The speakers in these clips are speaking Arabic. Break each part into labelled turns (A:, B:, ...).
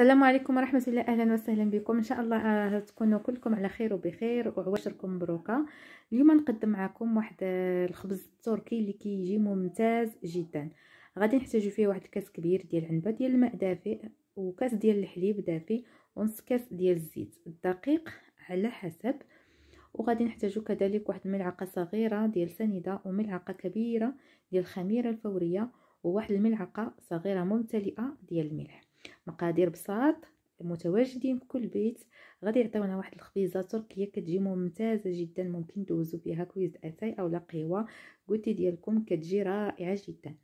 A: السلام عليكم ورحمه الله اهلا وسهلا بكم ان شاء الله آه، تكونوا كلكم على خير وبخير وعواشركم مبروكه اليوم نقدم معكم واحد آه، الخبز التركي اللي كيجي ممتاز جدا غادي نحتاجو فيه واحد الكاس كبير ديال العنبه ديال الماء دافئ وكاس ديال الحليب دافئ ونص كاس ديال الزيت الدقيق على حسب وغادي نحتاجو كذلك واحد الملعقه صغيره ديال سنيده وملعقه كبيره ديال الخميره الفوريه وواحد الملعقه صغيره ممتلئه ديال الملح مقادير بساط متواجدين في كل بيت غادي يعطيونا واحد الخبيزه تركيه كتجي ممتازه جدا ممكن دوزو فيها كويز اتاي اولا قهوه كوتي ديالكم كتجي رائعه جدا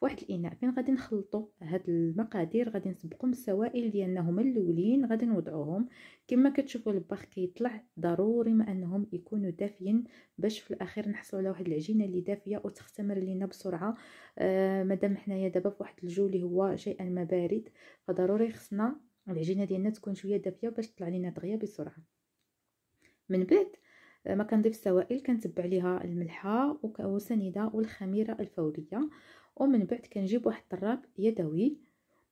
A: فواحد الاناء فين غادي نخلطوا هاد المقادير غادي من السوائل ديالنا هما الاولين غادي نوضعوهم كما كتشوفوا الباخ كيطلع ضروري ما انهم يكونوا دافيين باش في الاخير نحصلوا على واحد العجينه اللي دافيه وتختمر لينا بسرعه آه مادام حنايا دابا فواحد الجو اللي هو شيئا ما بارد فضروري خصنا العجينه ديالنا تكون شويه دافيه باش تطلع لينا دغيا بسرعه من بعد آه، ما كنضيف السوائل كنتبع ليها الملحه وسنيده والخميره الفوريه ومن بعد كنجيب واحد الطراب يدوي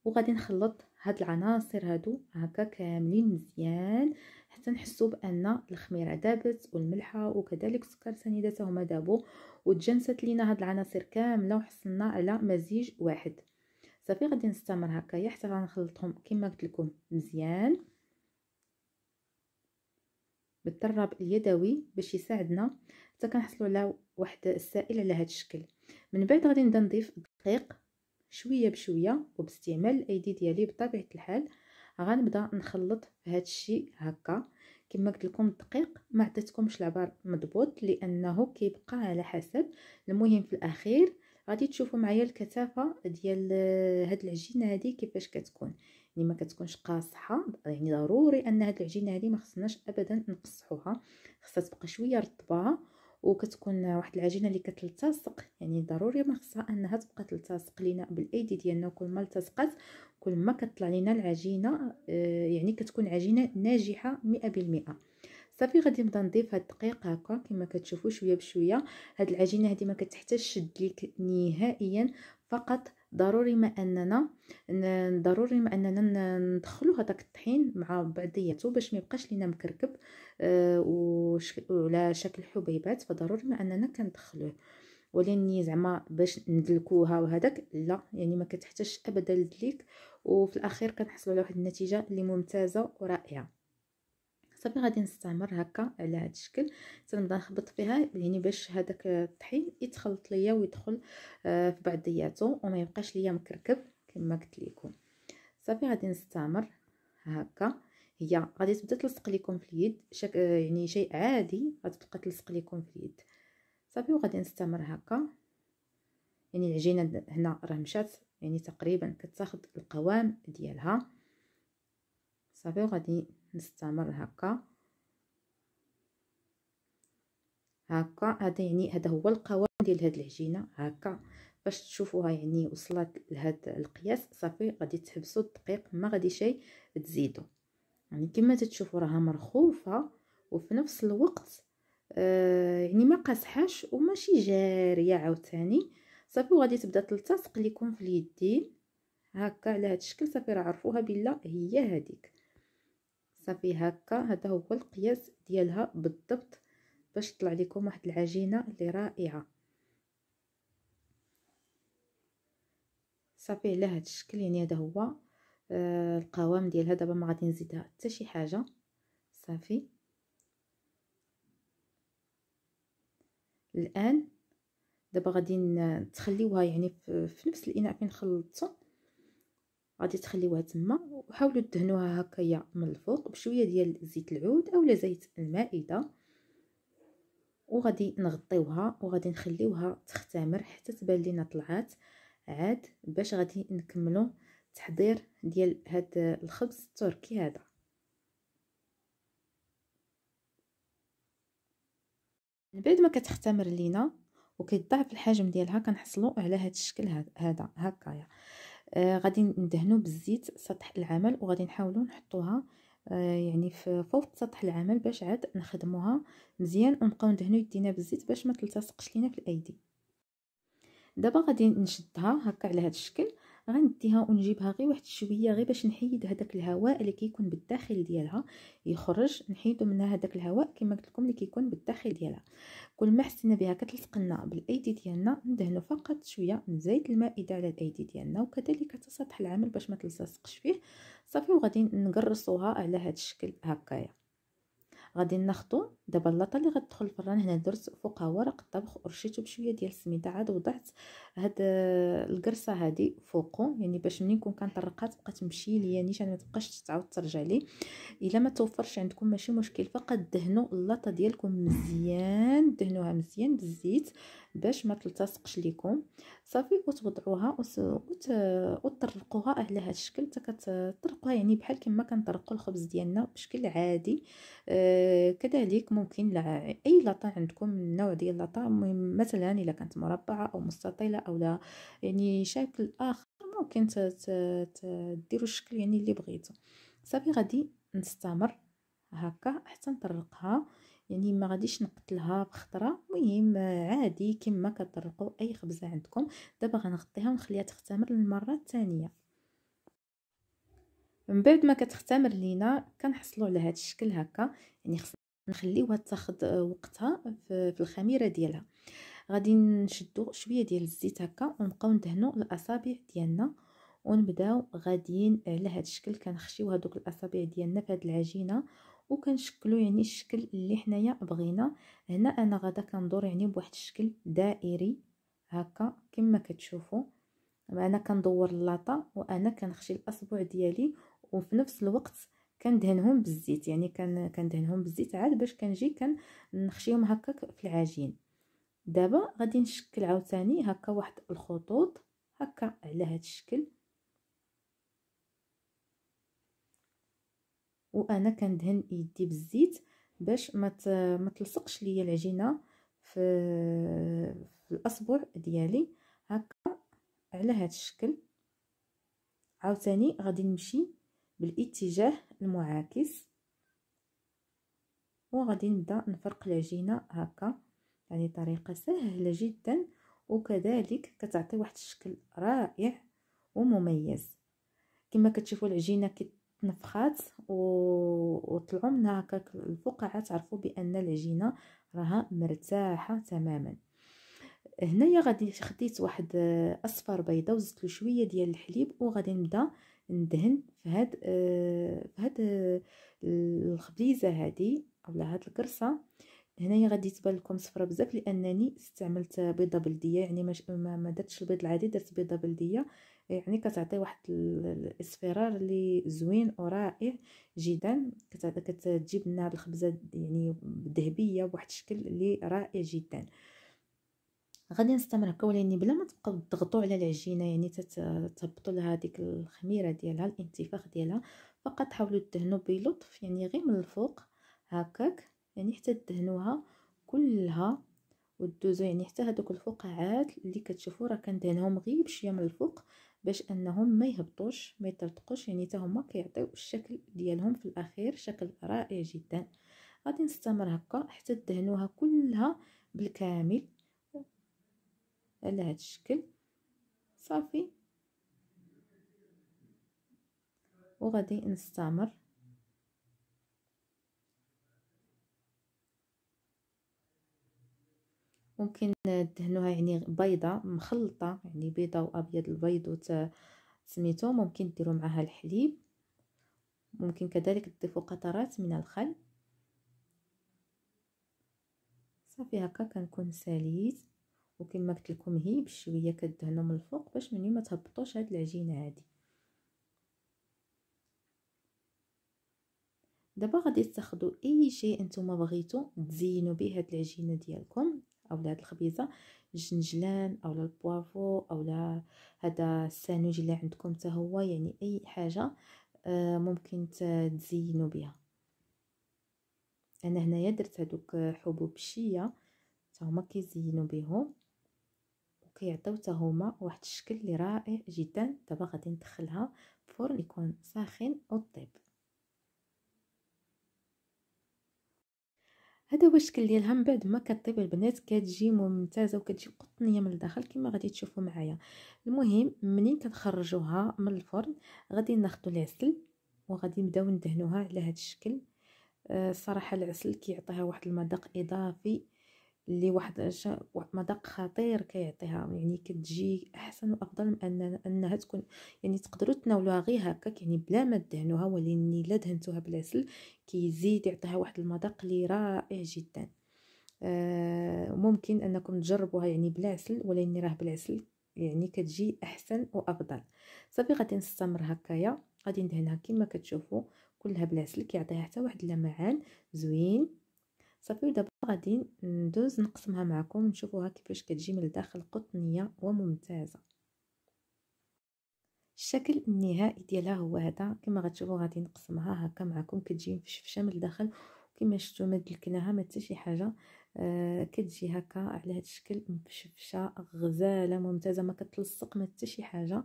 A: وغادي نخلط هاد العناصر هادو هكا كاملين مزيان حتى نحسو بان الخميره دابت والملحه وكذلك السكر سنيدته هما دابو وتجانست لينا هاد العناصر كامله وحصلنا على مزيج واحد صافي غادي نستمر هكايا حتى غنخلطهم كما قلت لكم مزيان بالطراب اليدوي باش يساعدنا حتى كنحصلوا على واحد السائل على هذا الشكل من بعد غادي نبدا نضيف الدقيق شويه بشويه وباستعمال الايدي ديالي بطبيعه الحال غنبدا نخلط هذا الشيء هكا كما قلت لكم الدقيق ما عطيتكمش العبار مضبوط لانه كيبقى على حسب المهم في الاخير غادي تشوفوا معايا الكثافه ديال هاد العجينه هادي كيفاش كتكون يعني ما كتكونش قاصحه يعني ضروري ان هاد العجينه هادي ما خصناش ابدا نقصحوها خصها تبقى شويه رطبه وكتكون واحد العجينه اللي كتلتصق يعني ضروري ما خصها انها تبقى تلتصق لينا بالايدي ديالنا وكل ما التصقت كل ما كتطلع لينا العجينه آه، يعني كتكون عجينه ناجحه 100% صافي غادي نبدا نضيف هاد الدقيق هكا كما كتشوفوا شويه بشويه هاد العجينه هادي ما كتحتاجش تشد ليك نهائيا فقط ضروري ما اننا ضروري ما اننا ندخلو هذاك الطحين مع بعضياته باش ما يبقاش لينا مكركب أه وش... وعلى شكل حبيبات فضروري ما اننا كندخلوه ولاني زعما باش ندلكوها وهذاك لا يعني ما كتحتاجش ابدا للدليك وفي الاخير كنحصلوا على واحد النتيجه اللي ممتازه ورائعه صافي غادي نستعمر هكا على هذا الشكل صافي نبدا نخبط فيها يعني باش هذاك الطحين يتخلط ليا ويدخل آه، في بعضياته وما يبقاش ليا مكركب كما قلت لكم صافي غادي نستعمر هكا هي غادي تبدا تلصق لكم في اليد شك... آه، يعني شيء عادي غتبقى تلصق لكم في اليد صافي وغادي نستمر هكا يعني العجينه هنا راه مشات يعني تقريبا كتاخد القوام ديالها صافي وغادي نستمر هكا هكا هذا يعني هذا هو القوام ديال هاد العجينه هكا باش تشوفوها يعني وصلت لهاد القياس صافي غادي تحبسوا الدقيق ما غادي شي تزيدوا يعني كما تتشوفوا راها مرخوفه وفي نفس الوقت آه يعني ما قاصحاش وماشي جاريه عاوتاني صافي وغادي تبدا تلتصق لكم في اليدين هكا على هاد الشكل صافي راه عرفوها بلا هي هذيك صافي هكا هذا هو القياس ديالها بالضبط باش طلع لكم واحد العجينه اللي رائعه صافي على هذا الشكل يعني هذا هو آه، القوام ديالها دابا ما غادي نزيدها حتى شي حاجه صافي الان دابا غادي تخليوها يعني في نفس الاناء فين خلطتو غادي تخليوها تما وحاولوا تدهنوها هكايا من الفوق بشويه ديال زيت العود اولا زيت المائده وغادي نغطيوها وغادي نخليوها تختمر حتى تبان لينا طلعات عاد باش غادي نكملوا تحضير ديال هاد الخبز التركي هذا من بعد ما كتختمر لينا وكيتضاعف الحجم ديالها كنحصلوا على هاد الشكل هذا هكايا آه، غادي ندهنو بالزيت سطح العمل وغادي نحاولو نحطوها آه، يعني في فوق سطح العمل باش عاد نخدموها مزيان ونبقاو ندهنو يدينا بالزيت باش ما تلتصقش لينا في الايدي دابا غادي نشدها هكا على هذا الشكل غنديها ونجيبها غير واحد شويه غير باش نحيد هذاك الهواء اللي كيكون بالداخل ديالها يخرج نحيدو منها هذاك الهواء كما قلت لكم اللي كيكون بالداخل ديالها كل ما حسينا بها كتلصق لنا بالايدي ديالنا ندهنو فقط شويه من زيت المائده على الايدي ديالنا وكذلك تسطح العمل باش ما تلصقش فيه صافي وغادي نقرصوها على هذا الشكل هكايا غادي ناخطو دابا اللاطه اللي غتدخل الفران هنا درت فوقها ورق الطبخ ورشيته بشويه ديال السميده عاد وضعت هاد آه، القرصه هادي فوقو يعني باش منين كون كنطرقها تبقى تمشي ليا نيشان يعني ما تبقاش تعاود ترجع لي الا ما توفرش عندكم ماشي مشكل فقط دهنوا اللاطه ديالكم مزيان دهنوها مزيان بالزيت باش ما تلتصقش ليكم صافي وتوضعوها وتطرقوها على آه، هذا الشكل حتى كتطرقوها يعني بحال كما كنطرقوا الخبز ديالنا بشكل عادي آه كذلك ممكن لع... اي لاطا عندكم من نوع ديال لاطا مثلا الا كانت مربعه او مستطيله او لا يعني شكل اخر ممكن تديروا الشكل يعني اللي بغيتو صافي غادي نستمر هكا حتى نطرقها يعني ما غاديش نقتلها بخطره المهم عادي كما كطرقوا اي خبزه عندكم دابا غنغطيها ونخليها تختمر للمره الثانيه من بعد ما كتختمر لينا كنحصلوا على هذا الشكل هكا يعني خص نخليوها تاخذ وقتها في الخميره ديالها غادي نشدو شويه ديال الزيت هكا ونبقاو ندهنوا الاصابع ديالنا ونبداو غاديين على هذا الشكل كنخشيو هذوك الاصابع ديالنا في هذه العجينه وكنشكلو يعني الشكل اللي حنايا بغينا هنا انا غادا كندور يعني بواحد الشكل دائري هكا كما كتشوفوا انا كندور اللاطه وانا كنخشي الاصبع ديالي وفي نفس الوقت كندهنهم بالزيت يعني كان كندهنهم بالزيت عاد باش كنجي كنخشيهم هكا في العجين دابا غادي نشكل عاوتاني هكا واحد الخطوط هكا على هذا الشكل وانا كندهن يدي بالزيت باش ما ما تلصقش ليا العجينه في في الاصبع ديالي هكا على هذا الشكل عاوتاني غادي نمشي بالاتجاه المعاكس وغادي نبدا نفرق العجينه هكا يعني طريقه سهله جدا وكذلك كتعطي واحد الشكل رائع ومميز كما كتشوفوا العجينه كت تنفخات وطلعوا منها هكاك الفقاعه تعرفوا بان العجينه راها مرتاحه تماما هنايا غادي خديت واحد آه، اصفر بيضه وزدت له شويه ديال الحليب وغادي نبدا ندهن في هاد آه، في هاد آه، الخبيزه هادي اولا هاد الكرصه هنايا غادي تبان لكم صفرة بزاف لانني استعملت بيضه بلديه يعني ما درتش البيض العادي درت بيضه بلديه يعني كتعطي واحد الاصفرار اللي زوين ورائع جدا كتجيب لنا هاد الخبزه يعني ذهبيه بواحد الشكل اللي رائع جدا غادي نستمر هكا يعني بلا ما تبقاو تضغطوا على العجينه يعني تهبطوا لها ديك الخميره ديالها الانتفاخ ديالها فقط حاولوا تدهنوا بلطف يعني غير من الفوق هكاك يعني حتى تدهنوها كلها ودوزو يعني حتى هذوك الفقاعات اللي كتشوفوا راه كندهنهم غير بشويه من الفوق باش انهم ما يهبطوش ما يترتقوش يعني حتى هما كيعطيو الشكل ديالهم في الاخير شكل رائع جدا غادي نستمر هكا حتى تدهنوها كلها بالكامل على هذا الشكل صافي وغادي نستمر ممكن دهنوها يعني بيضة مخلطة يعني بيضة وأبيض البيض وت سميتو ممكن ديرو معها الحليب ممكن كذلك تضيفوا قطرات من الخل صافي هكا كنكون ساليت وكما قلت لكم هي بشويه كدهنوا من الفوق باش مني ما تهبطوش هاد العجينه هادي دابا غادي تاخذوا اي شيء نتوما بغيتو تزينوا به هاد العجينه ديالكم اولا هاد الخبيزه الجنجلان اولا البوافو اولا هذا السانوج اللي عندكم حتى هو يعني اي حاجه آه، ممكن تزينوا بها انا هنايا درت هذوك حبوب الشيه حتى هما كيزينوا بهم وكيعطيو حتى هما واحد الشكل اللي رائع جدا دابا غادي ندخلها فرن يكون ساخن وطيب هذا هو الشكل ديالها من بعد ما كطيب البنات كتجي ممتازه وكتجي قطنيه من الداخل كما غادي تشوفوا معايا المهم منين كنخرجوها من الفرن غادي ناخذوا العسل وغادي نبداو ندهنوها على هذا الشكل الصراحه آه، العسل كيعطيها واحد المذاق اضافي اللي واحد مذاق خطير كيعطيها يعني كتجي احسن وافضل من ان انها تكون يعني تقدروا تناولوها غير هكاك يعني بلا ما تدهنوها ولكن الا دهنتوها بالعسل كيزيد يعطيها واحد المذاق اللي رائع جدا آه ممكن انكم تجربوها يعني بلا عسل ولكن راه بالعسل يعني كتجي احسن وافضل صافي غادي نستمر هكايا غادي ندهنها كما كتشوفوا كلها بالعسل كيعطيها حتى واحد اللمعان زوين صافي ودابا غادي ندوز نقسمها معكم نشوفوها كيفاش كتجي من الداخل قطنيه وممتازه الشكل النهائي ديالها هو هذا كما غتشوفوا غادي نقسمها هكا معكم كتجي مفشفشه من الداخل كما شفتوا ما دلكناها ما حتى شي حاجه آه كتجي هكا على هذا الشكل مفشفشه غزاله ممتازه ما كتلصق ما حتى شي حاجه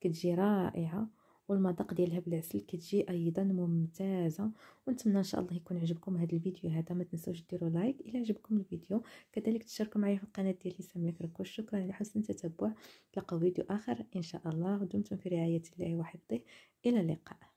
A: كتجي رائعه والمذاق ديالها بالعسل كتجي ايضا ممتازه ونتمنى ان شاء الله يكون عجبكم هذا الفيديو هذا ما تنسوش ديروا لايك الى عجبكم الفيديو كذلك تشاركوا معايا في القناه ديالي سميه كركوش شكرا لحسن التتبع تلقاو فيديو اخر ان شاء الله ودمتم في رعايه الله وحفظه الى اللقاء